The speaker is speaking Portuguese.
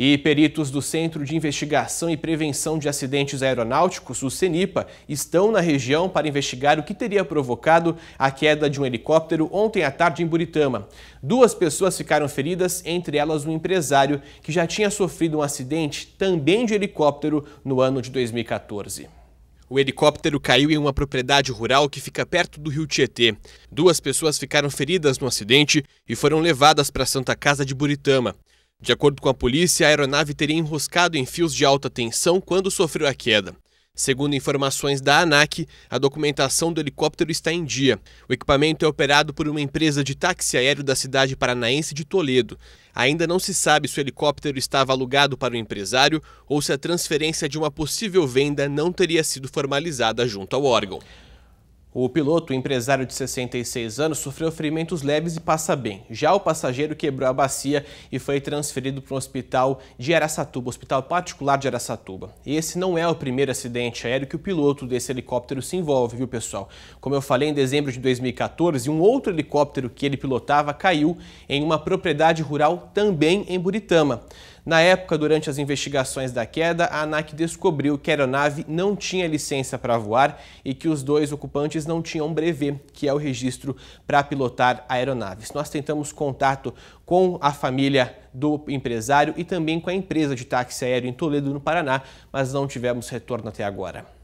E peritos do Centro de Investigação e Prevenção de Acidentes Aeronáuticos, o CENIPA, estão na região para investigar o que teria provocado a queda de um helicóptero ontem à tarde em Buritama. Duas pessoas ficaram feridas, entre elas um empresário que já tinha sofrido um acidente também de helicóptero no ano de 2014. O helicóptero caiu em uma propriedade rural que fica perto do rio Tietê. Duas pessoas ficaram feridas no acidente e foram levadas para a Santa Casa de Buritama. De acordo com a polícia, a aeronave teria enroscado em fios de alta tensão quando sofreu a queda. Segundo informações da ANAC, a documentação do helicóptero está em dia. O equipamento é operado por uma empresa de táxi aéreo da cidade paranaense de Toledo. Ainda não se sabe se o helicóptero estava alugado para o empresário ou se a transferência de uma possível venda não teria sido formalizada junto ao órgão. O piloto, empresário de 66 anos, sofreu ferimentos leves e passa bem. Já o passageiro quebrou a bacia e foi transferido para o hospital de Araçatuba, hospital particular de Araçatuba. E esse não é o primeiro acidente aéreo que o piloto desse helicóptero se envolve, viu pessoal? Como eu falei, em dezembro de 2014, um outro helicóptero que ele pilotava caiu em uma propriedade rural também em Buritama. Na época, durante as investigações da queda, a ANAC descobriu que a aeronave não tinha licença para voar e que os dois ocupantes não tinham brevet, que é o registro para pilotar aeronaves. Nós tentamos contato com a família do empresário e também com a empresa de táxi aéreo em Toledo, no Paraná, mas não tivemos retorno até agora.